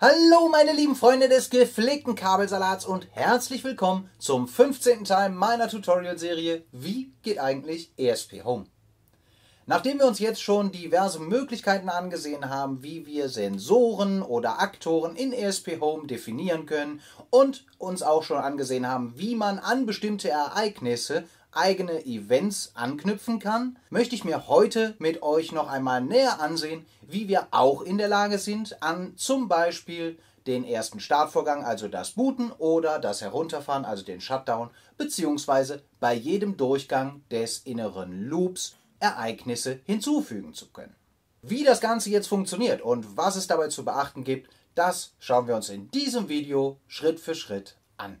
Hallo meine lieben Freunde des gepflegten Kabelsalats und herzlich willkommen zum 15. Teil meiner Tutorial-Serie Wie geht eigentlich ESP Home? Nachdem wir uns jetzt schon diverse Möglichkeiten angesehen haben, wie wir Sensoren oder Aktoren in ESP Home definieren können und uns auch schon angesehen haben, wie man an bestimmte Ereignisse eigene Events anknüpfen kann, möchte ich mir heute mit euch noch einmal näher ansehen, wie wir auch in der Lage sind, an zum Beispiel den ersten Startvorgang, also das Booten oder das Herunterfahren, also den Shutdown, beziehungsweise bei jedem Durchgang des inneren Loops Ereignisse hinzufügen zu können. Wie das Ganze jetzt funktioniert und was es dabei zu beachten gibt, das schauen wir uns in diesem Video Schritt für Schritt an.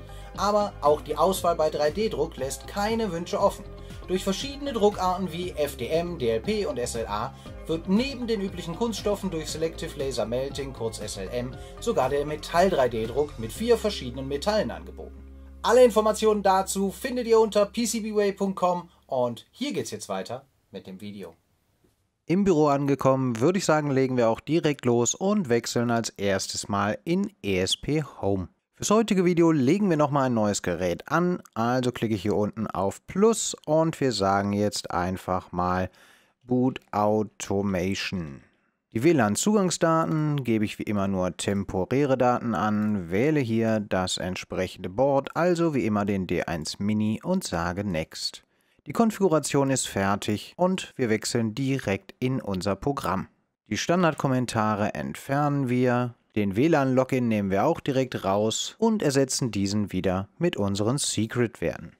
aber auch die Auswahl bei 3D-Druck lässt keine Wünsche offen. Durch verschiedene Druckarten wie FDM, DLP und SLA wird neben den üblichen Kunststoffen durch Selective Laser Melting, kurz SLM, sogar der Metall-3D-Druck mit vier verschiedenen Metallen angeboten. Alle Informationen dazu findet ihr unter pcbway.com und hier geht's jetzt weiter mit dem Video. Im Büro angekommen, würde ich sagen, legen wir auch direkt los und wechseln als erstes Mal in ESP Home. Fürs heutige Video legen wir nochmal ein neues Gerät an, also klicke ich hier unten auf Plus und wir sagen jetzt einfach mal Boot Automation. Die WLAN-Zugangsdaten gebe ich wie immer nur temporäre Daten an, wähle hier das entsprechende Board, also wie immer den D1 Mini und sage Next. Die Konfiguration ist fertig und wir wechseln direkt in unser Programm. Die Standardkommentare entfernen wir, den WLAN-Login nehmen wir auch direkt raus und ersetzen diesen wieder mit unseren Secret-Werten.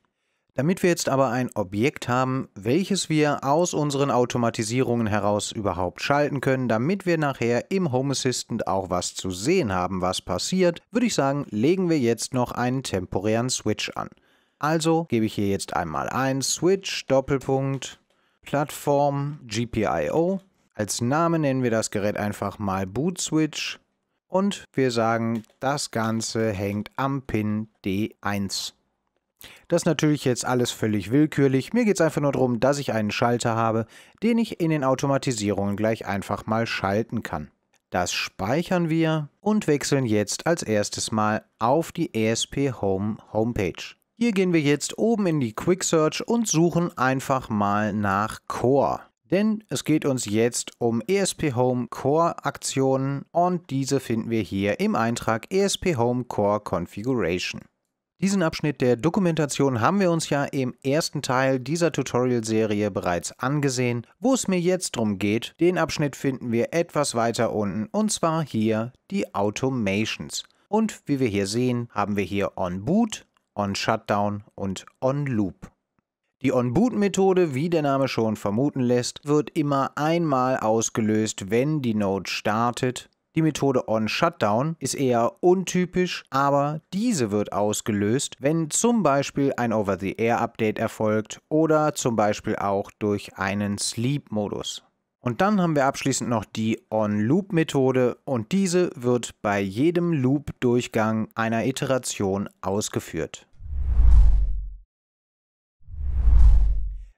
Damit wir jetzt aber ein Objekt haben, welches wir aus unseren Automatisierungen heraus überhaupt schalten können, damit wir nachher im Home Assistant auch was zu sehen haben, was passiert, würde ich sagen, legen wir jetzt noch einen temporären Switch an. Also gebe ich hier jetzt einmal ein Switch Doppelpunkt Plattform GPIO. Als Name nennen wir das Gerät einfach mal Boot Switch und wir sagen, das Ganze hängt am Pin D1. Das ist natürlich jetzt alles völlig willkürlich. Mir geht es einfach nur darum, dass ich einen Schalter habe, den ich in den Automatisierungen gleich einfach mal schalten kann. Das speichern wir und wechseln jetzt als erstes mal auf die ESP Home Homepage. Hier gehen wir jetzt oben in die Quick Search und suchen einfach mal nach Core. Denn es geht uns jetzt um ESP Home Core Aktionen und diese finden wir hier im Eintrag ESP Home Core Configuration. Diesen Abschnitt der Dokumentation haben wir uns ja im ersten Teil dieser Tutorial-Serie bereits angesehen. Wo es mir jetzt drum geht, den Abschnitt finden wir etwas weiter unten und zwar hier die Automations. Und wie wir hier sehen, haben wir hier On Boot, On Shutdown und On Loop. Die On-Boot-Methode, wie der Name schon vermuten lässt, wird immer einmal ausgelöst, wenn die Node startet. Die Methode On-Shutdown ist eher untypisch, aber diese wird ausgelöst, wenn zum Beispiel ein Over-the-Air-Update erfolgt oder zum Beispiel auch durch einen Sleep-Modus. Und dann haben wir abschließend noch die On-Loop-Methode und diese wird bei jedem Loop-Durchgang einer Iteration ausgeführt.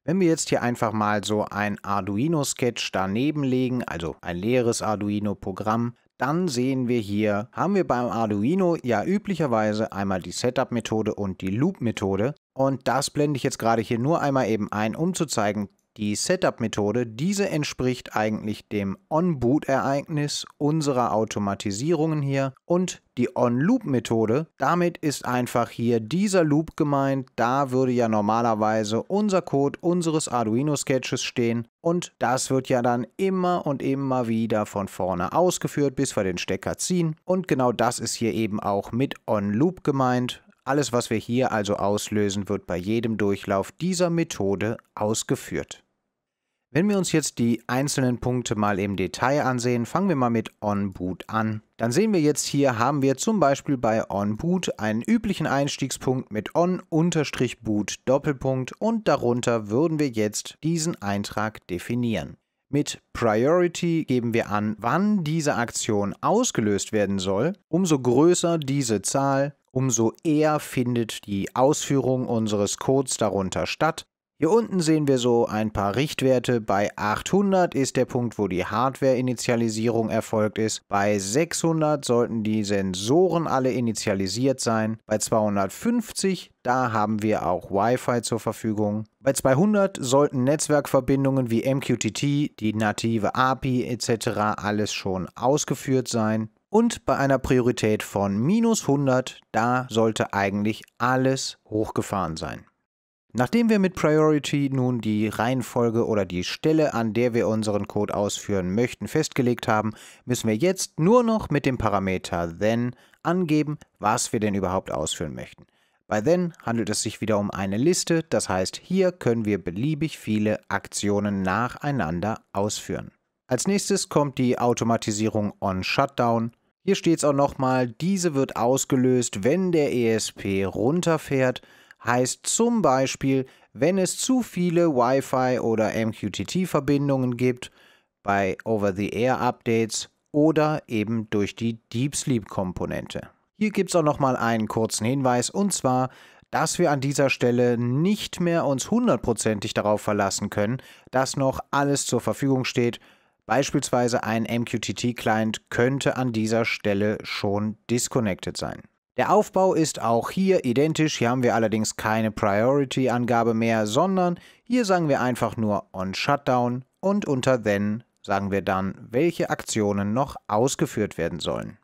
Wenn wir jetzt hier einfach mal so ein Arduino-Sketch daneben legen, also ein leeres Arduino-Programm, dann sehen wir hier, haben wir beim Arduino ja üblicherweise einmal die Setup-Methode und die Loop-Methode. Und das blende ich jetzt gerade hier nur einmal eben ein, um zu zeigen, die Setup-Methode, diese entspricht eigentlich dem On-Boot-Ereignis unserer Automatisierungen hier und die On-Loop-Methode, damit ist einfach hier dieser Loop gemeint, da würde ja normalerweise unser Code unseres Arduino-Sketches stehen und das wird ja dann immer und immer wieder von vorne ausgeführt, bis wir den Stecker ziehen und genau das ist hier eben auch mit On-Loop gemeint, alles, was wir hier also auslösen, wird bei jedem Durchlauf dieser Methode ausgeführt. Wenn wir uns jetzt die einzelnen Punkte mal im Detail ansehen, fangen wir mal mit Onboot an. Dann sehen wir jetzt hier, haben wir zum Beispiel bei Onboot einen üblichen Einstiegspunkt mit On-Boot Doppelpunkt und darunter würden wir jetzt diesen Eintrag definieren. Mit Priority geben wir an, wann diese Aktion ausgelöst werden soll. Umso größer diese Zahl, umso eher findet die Ausführung unseres Codes darunter statt hier unten sehen wir so ein paar Richtwerte. Bei 800 ist der Punkt, wo die Hardware-Initialisierung erfolgt ist. Bei 600 sollten die Sensoren alle initialisiert sein. Bei 250, da haben wir auch Wi-Fi zur Verfügung. Bei 200 sollten Netzwerkverbindungen wie MQTT, die native API etc. alles schon ausgeführt sein. Und bei einer Priorität von minus 100, da sollte eigentlich alles hochgefahren sein. Nachdem wir mit Priority nun die Reihenfolge oder die Stelle, an der wir unseren Code ausführen möchten, festgelegt haben, müssen wir jetzt nur noch mit dem Parameter then angeben, was wir denn überhaupt ausführen möchten. Bei then handelt es sich wieder um eine Liste, das heißt, hier können wir beliebig viele Aktionen nacheinander ausführen. Als nächstes kommt die Automatisierung on Shutdown. Hier steht es auch nochmal, diese wird ausgelöst, wenn der ESP runterfährt heißt zum Beispiel, wenn es zu viele Wi-Fi oder MQTT-Verbindungen gibt, bei Over-the-Air-Updates oder eben durch die Deep Sleep-Komponente. Hier gibt es auch nochmal einen kurzen Hinweis und zwar, dass wir an dieser Stelle nicht mehr uns hundertprozentig darauf verlassen können, dass noch alles zur Verfügung steht. Beispielsweise ein MQTT-Client könnte an dieser Stelle schon disconnected sein. Der Aufbau ist auch hier identisch, hier haben wir allerdings keine Priority-Angabe mehr, sondern hier sagen wir einfach nur on Shutdown und unter Then sagen wir dann, welche Aktionen noch ausgeführt werden sollen.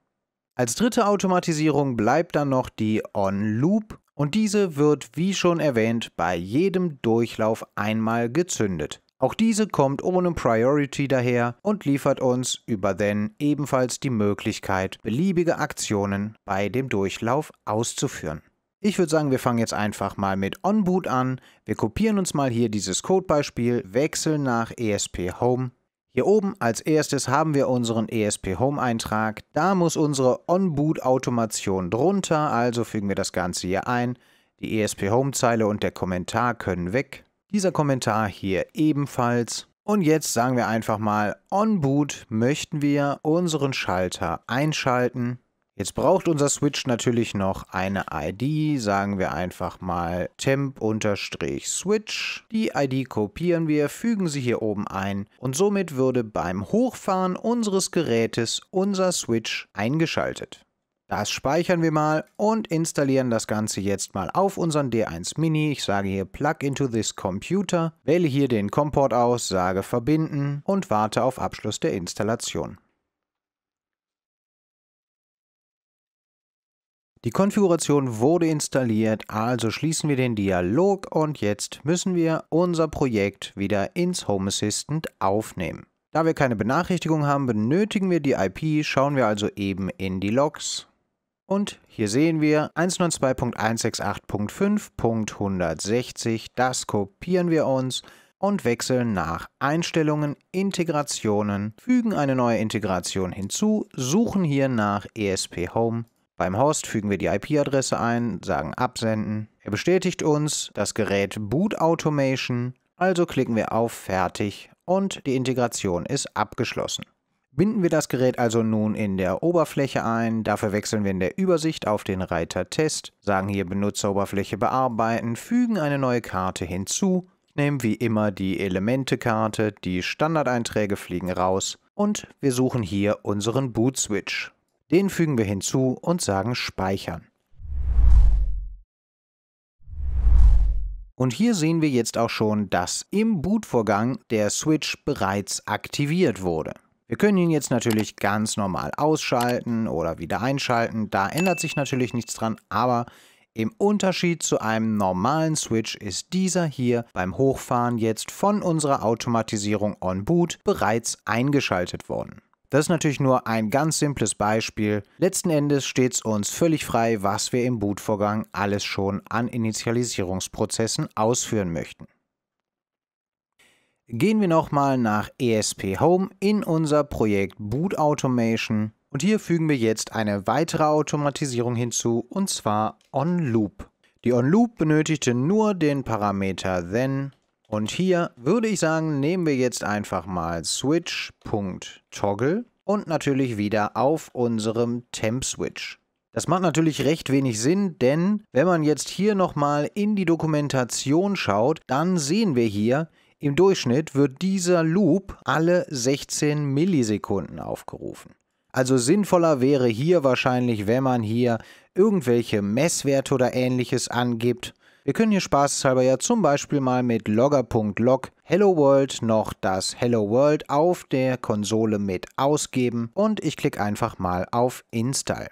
Als dritte Automatisierung bleibt dann noch die on Loop und diese wird, wie schon erwähnt, bei jedem Durchlauf einmal gezündet. Auch diese kommt ohne Priority daher und liefert uns über Then ebenfalls die Möglichkeit, beliebige Aktionen bei dem Durchlauf auszuführen. Ich würde sagen, wir fangen jetzt einfach mal mit Onboot an. Wir kopieren uns mal hier dieses Codebeispiel, wechseln nach ESP Home. Hier oben als erstes haben wir unseren ESP Home Eintrag. Da muss unsere Onboot Automation drunter, also fügen wir das Ganze hier ein. Die ESP Home Zeile und der Kommentar können weg. Dieser Kommentar hier ebenfalls. Und jetzt sagen wir einfach mal, on boot möchten wir unseren Schalter einschalten. Jetzt braucht unser Switch natürlich noch eine ID, sagen wir einfach mal temp-switch. Die ID kopieren wir, fügen sie hier oben ein und somit würde beim Hochfahren unseres Gerätes unser Switch eingeschaltet. Das speichern wir mal und installieren das Ganze jetzt mal auf unseren D1 Mini. Ich sage hier Plug into this Computer, wähle hier den Comport aus, sage Verbinden und warte auf Abschluss der Installation. Die Konfiguration wurde installiert, also schließen wir den Dialog und jetzt müssen wir unser Projekt wieder ins Home Assistant aufnehmen. Da wir keine Benachrichtigung haben, benötigen wir die IP, schauen wir also eben in die Logs. Und hier sehen wir 192.168.5.160, das kopieren wir uns und wechseln nach Einstellungen, Integrationen, fügen eine neue Integration hinzu, suchen hier nach ESP Home. Beim Host fügen wir die IP-Adresse ein, sagen Absenden. Er bestätigt uns das Gerät Boot Automation, also klicken wir auf Fertig und die Integration ist abgeschlossen. Binden wir das Gerät also nun in der Oberfläche ein, dafür wechseln wir in der Übersicht auf den Reiter Test, sagen hier Benutzeroberfläche bearbeiten, fügen eine neue Karte hinzu, nehmen wie immer die Elementekarte, die Standardeinträge fliegen raus und wir suchen hier unseren Boot Switch. Den fügen wir hinzu und sagen Speichern. Und hier sehen wir jetzt auch schon, dass im Bootvorgang der Switch bereits aktiviert wurde. Wir können ihn jetzt natürlich ganz normal ausschalten oder wieder einschalten. Da ändert sich natürlich nichts dran, aber im Unterschied zu einem normalen Switch ist dieser hier beim Hochfahren jetzt von unserer Automatisierung on Boot bereits eingeschaltet worden. Das ist natürlich nur ein ganz simples Beispiel. Letzten Endes steht es uns völlig frei, was wir im Bootvorgang alles schon an Initialisierungsprozessen ausführen möchten gehen wir nochmal nach ESP Home in unser Projekt Boot Automation und hier fügen wir jetzt eine weitere Automatisierung hinzu und zwar onLoop. Die onLoop benötigte nur den Parameter then und hier würde ich sagen, nehmen wir jetzt einfach mal switch.toggle und natürlich wieder auf unserem Temp-Switch. Das macht natürlich recht wenig Sinn, denn wenn man jetzt hier nochmal in die Dokumentation schaut, dann sehen wir hier, im Durchschnitt wird dieser Loop alle 16 Millisekunden aufgerufen. Also sinnvoller wäre hier wahrscheinlich, wenn man hier irgendwelche Messwerte oder ähnliches angibt. Wir können hier spaßeshalber ja zum Beispiel mal mit logger.log Hello World noch das Hello World auf der Konsole mit ausgeben und ich klicke einfach mal auf Install.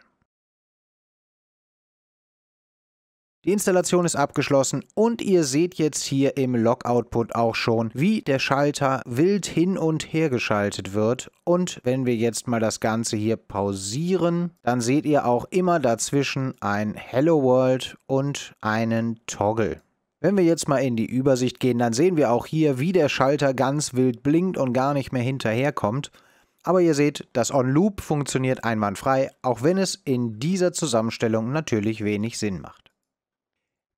Die Installation ist abgeschlossen und ihr seht jetzt hier im Log-Output auch schon, wie der Schalter wild hin und her geschaltet wird. Und wenn wir jetzt mal das Ganze hier pausieren, dann seht ihr auch immer dazwischen ein Hello World und einen Toggle. Wenn wir jetzt mal in die Übersicht gehen, dann sehen wir auch hier, wie der Schalter ganz wild blinkt und gar nicht mehr hinterherkommt. Aber ihr seht, das On-Loop funktioniert einwandfrei, auch wenn es in dieser Zusammenstellung natürlich wenig Sinn macht.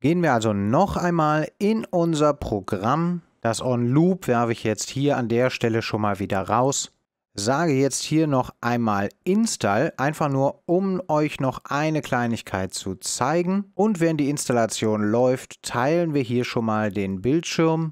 Gehen wir also noch einmal in unser Programm. Das On Loop werfe ich jetzt hier an der Stelle schon mal wieder raus. Sage jetzt hier noch einmal Install, einfach nur um euch noch eine Kleinigkeit zu zeigen. Und wenn die Installation läuft, teilen wir hier schon mal den Bildschirm.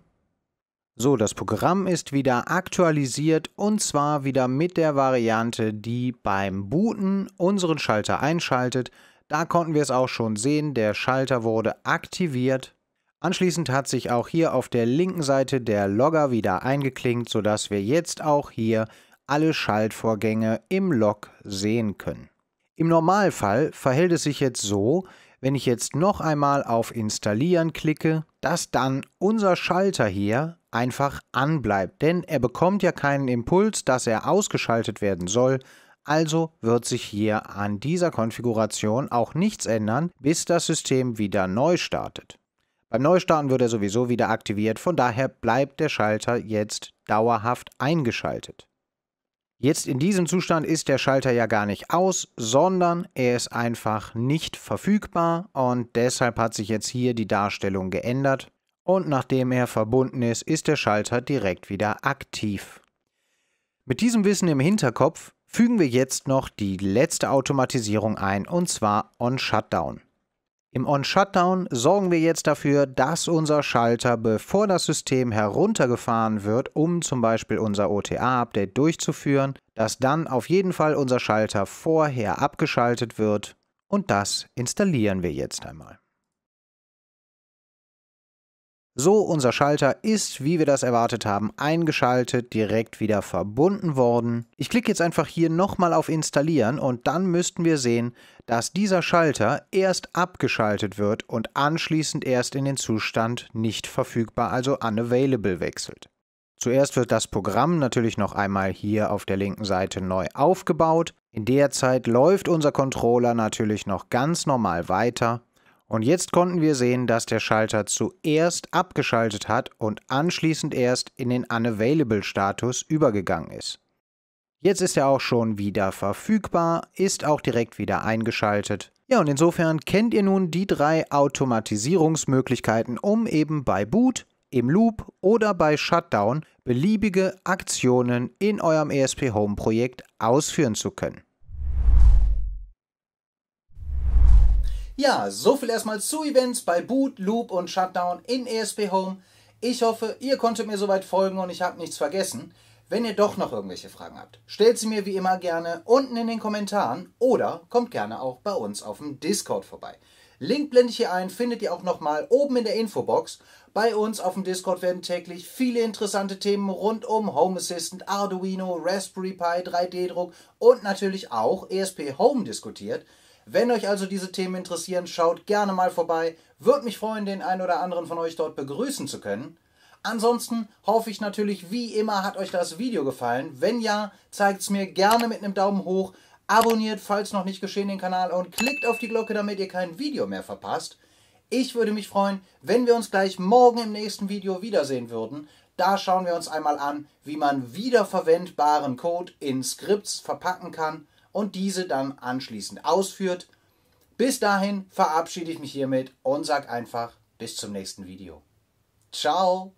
So, das Programm ist wieder aktualisiert und zwar wieder mit der Variante, die beim Booten unseren Schalter einschaltet, da konnten wir es auch schon sehen, der Schalter wurde aktiviert. Anschließend hat sich auch hier auf der linken Seite der Logger wieder eingeklinkt, sodass wir jetzt auch hier alle Schaltvorgänge im Log sehen können. Im Normalfall verhält es sich jetzt so, wenn ich jetzt noch einmal auf Installieren klicke, dass dann unser Schalter hier einfach anbleibt, denn er bekommt ja keinen Impuls, dass er ausgeschaltet werden soll, also wird sich hier an dieser Konfiguration auch nichts ändern, bis das System wieder neu startet. Beim Neustarten wird er sowieso wieder aktiviert, von daher bleibt der Schalter jetzt dauerhaft eingeschaltet. Jetzt in diesem Zustand ist der Schalter ja gar nicht aus, sondern er ist einfach nicht verfügbar und deshalb hat sich jetzt hier die Darstellung geändert und nachdem er verbunden ist, ist der Schalter direkt wieder aktiv. Mit diesem Wissen im Hinterkopf fügen wir jetzt noch die letzte Automatisierung ein, und zwar On-Shutdown. Im On-Shutdown sorgen wir jetzt dafür, dass unser Schalter, bevor das System heruntergefahren wird, um zum Beispiel unser OTA-Update durchzuführen, dass dann auf jeden Fall unser Schalter vorher abgeschaltet wird und das installieren wir jetzt einmal. So, unser Schalter ist, wie wir das erwartet haben, eingeschaltet, direkt wieder verbunden worden. Ich klicke jetzt einfach hier nochmal auf Installieren und dann müssten wir sehen, dass dieser Schalter erst abgeschaltet wird und anschließend erst in den Zustand nicht verfügbar, also unavailable wechselt. Zuerst wird das Programm natürlich noch einmal hier auf der linken Seite neu aufgebaut. In der Zeit läuft unser Controller natürlich noch ganz normal weiter. Und jetzt konnten wir sehen, dass der Schalter zuerst abgeschaltet hat und anschließend erst in den Unavailable-Status übergegangen ist. Jetzt ist er auch schon wieder verfügbar, ist auch direkt wieder eingeschaltet. Ja, und insofern kennt ihr nun die drei Automatisierungsmöglichkeiten, um eben bei Boot, im Loop oder bei Shutdown beliebige Aktionen in eurem ESP Home Projekt ausführen zu können. Ja, so viel erstmal zu Events bei Boot, Loop und Shutdown in ESP Home. Ich hoffe, ihr konntet mir soweit folgen und ich habe nichts vergessen. Wenn ihr doch noch irgendwelche Fragen habt, stellt sie mir wie immer gerne unten in den Kommentaren oder kommt gerne auch bei uns auf dem Discord vorbei. Link blende ich hier ein, findet ihr auch nochmal oben in der Infobox. Bei uns auf dem Discord werden täglich viele interessante Themen rund um Home Assistant, Arduino, Raspberry Pi, 3D-Druck und natürlich auch ESP Home diskutiert. Wenn euch also diese Themen interessieren, schaut gerne mal vorbei. Würde mich freuen, den einen oder anderen von euch dort begrüßen zu können. Ansonsten hoffe ich natürlich, wie immer, hat euch das Video gefallen. Wenn ja, zeigt es mir gerne mit einem Daumen hoch. Abonniert, falls noch nicht geschehen, den Kanal und klickt auf die Glocke, damit ihr kein Video mehr verpasst. Ich würde mich freuen, wenn wir uns gleich morgen im nächsten Video wiedersehen würden. Da schauen wir uns einmal an, wie man wiederverwendbaren Code in Scripts verpacken kann und diese dann anschließend ausführt. Bis dahin verabschiede ich mich hiermit und sage einfach bis zum nächsten Video. Ciao!